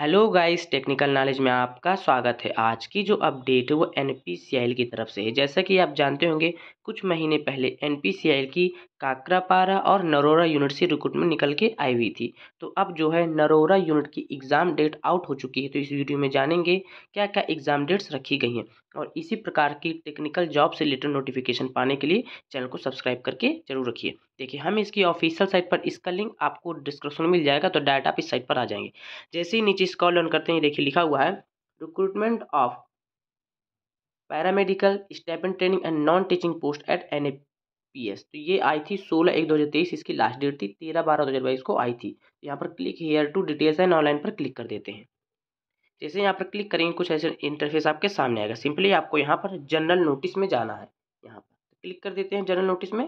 hello guys technical knowledge में आपका स्वागत है आज की जो अपडेट है वो एन की तरफ से है जैसा कि आप जानते होंगे कुछ महीने पहले एन की काकरापारा और नरोरा यूनिट से रिक्रूटमेंट निकल के आई हुई थी तो अब जो है नरोरा यूनिट की एग्ज़ाम डेट आउट हो चुकी है तो इस वीडियो में जानेंगे क्या क्या एग्ज़ाम डेट्स रखी गई हैं और इसी प्रकार की टेक्निकल जॉब से रिलेटेड नोटिफिकेशन पाने के लिए चैनल को सब्सक्राइब करके जरूर रखिए देखिए हम इसकी ऑफिशियल साइट पर इसका लिंक आपको डिस्क्रिप्शन में मिल जाएगा तो डायरेक्ट आप इस साइट पर आ जाएंगे जैसे ही नीचे स्कॉल ऑन करते हैं देखिए लिखा हुआ है recruitment of paramedical stipend training and non teaching post at N तो ये आई थी सोलह एक दो हज़ार तेईस इसकी लास्ट डेट थी तेरह बारह दो हज़ार बाईस को आई थी तो यहाँ पर click here to details and online पर क्लिक कर देते हैं जैसे यहाँ पर क्लिक करेंगे कुछ ऐसे इंटरफेस आपके सामने आएगा सिंपली आपको यहाँ पर जनरल नोटिस में जाना है यहाँ पर क्लिक कर देते हैं जनरल नोटिस में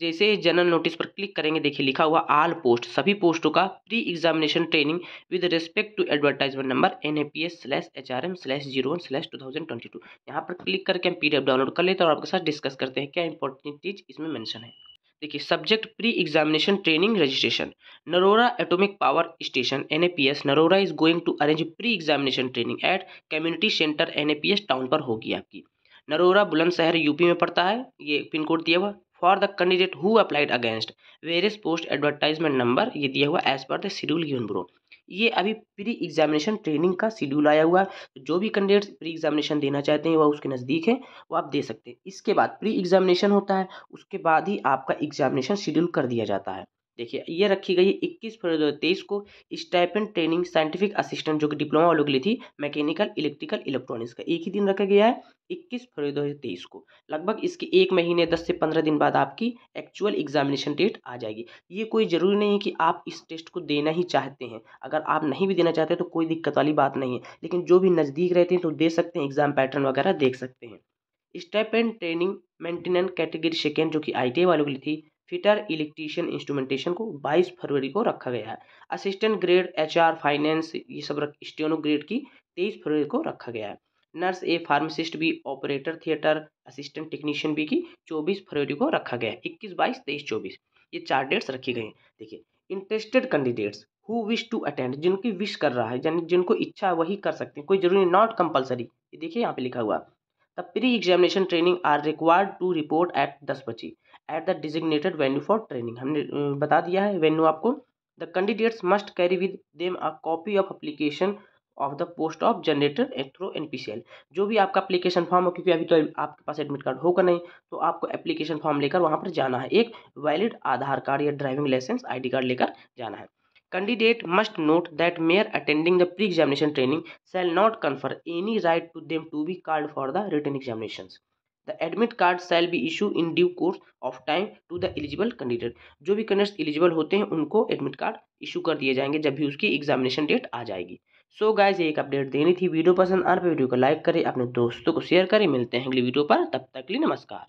जैसे ही जनरल नोटिस पर क्लिक करेंगे देखिए लिखा हुआ आल पोस्ट सभी पोस्टों का pre examination training with respect to advertisement number N A P S slash H R M slash zero one slash two thousand twenty two यहाँ पर क्लिक करके हम पी डी एफ डाउनलोड कर लेते हैं और आपके साथ डिस्कस करते हैं क्या इंपॉर्टेंट चीज़ इसमें मैंशन है देखिए subject pre examination training registration Narora atomic power station N A P S Narora is going to arrange pre examination training at community centre N A P S town पर होगी आपकी नरोरा बुलंदशहर यूपी में पड़ता है ये पिन कोड दिया हुआ for the candidate who applied against various post advertisement number ये दिया हुआ as per the schedule given below ये अभी प्री एग्जामिनेशन ट्रेनिंग का शेड्यूल आया हुआ है तो जो भी कैंडिडेट्स प्री एग्जामिनेशन देना चाहते हैं वह उसके नज़दीक है वो आप दे सकते हैं इसके बाद प्री एग्जामिनेशन होता है उसके बाद ही आपका एग्जामिनेशन शेड्यूल कर दिया जाता है देखिए ये रखी गई है इक्कीस फरवरी दो तेईस को स्टाइपन ट्रेनिंग साइंटिफिक असिस्टेंट जो कि डिप्लोमा वालों के लिए थी मैकेनिकल इलेक्ट्रिकल इलेक्ट्रॉनिक्स का एक ही दिन रखा गया है इक्कीस फरवरी दो तेईस को लगभग इसके एक महीने दस से पंद्रह दिन बाद आपकी एक्चुअल एग्जामिनेशन डेट आ जाएगी ये कोई ज़रूरी नहीं है कि आप इस टेस्ट को देना ही चाहते हैं अगर आप नहीं भी देना चाहते तो कोई दिक्कत वाली बात नहीं है लेकिन जो भी नज़दीक रहते हैं तो दे सकते हैं एग्ज़ाम पैटर्न वगैरह देख सकते हैं stipend training maintenance category second जो कि आई वालों के लिए थी फिटर इलेक्ट्रीशियन इंस्ट्रूमेंटेशन को 22 फरवरी को रखा गया है असिस्टेंट ग्रेड एचआर फाइनेंस ये सब रख स्टेनो ग्रेड की 23 फरवरी को रखा गया है नर्स ए फार्मासिस्ट भी ऑपरेटर थिएटर असिस्टेंट टेक्नीशियन भी की 24 फरवरी को रखा गया है इक्कीस बाईस तेईस चौबीस ये चार डेट्स रखी गई हैं देखिए interested candidates who wish to attend जिनकी विश कर रहा है यानी जिनको इच्छा है वही कर सकते हैं कोई जरूरी नॉट कंपल्सरी ये देखिए यहाँ पे लिखा हुआ the pre examination training are required to report at दस बजे at the designated venue for training हमने बता दिया है वेन्यू आपको the candidates must carry with them a copy of application of the post of generated एट्रो N जो भी आपका अप्लीकेशन फॉर्म हो क्योंकि अभी तो आपके पास एडमिट कार्ड होगा नहीं तो आपको एप्लीकेशन फॉर्म लेकर वहाँ पर जाना है एक वैलिड आधार कार्ड या ड्राइविंग लाइसेंस आईडी कार्ड लेकर जाना है candidate must note that mere attending the pre examination training shall not confer any right to them to be called for the written examination the admit card shall be issue in due course of time to the eligible candidate जो भी candidate eligible होते हैं उनको admit card issue कर दिए जाएंगे जब भी उसकी एग्जामिनेशन डेट आ जाएगी सो so गाइज ये एक अपडेट देनी थी वीडियो पसंद आने पर वीडियो को लाइक करें अपने दोस्तों को शेयर करें मिलते हैं अगली वीडियो पर तब तक के लिए नमस्कार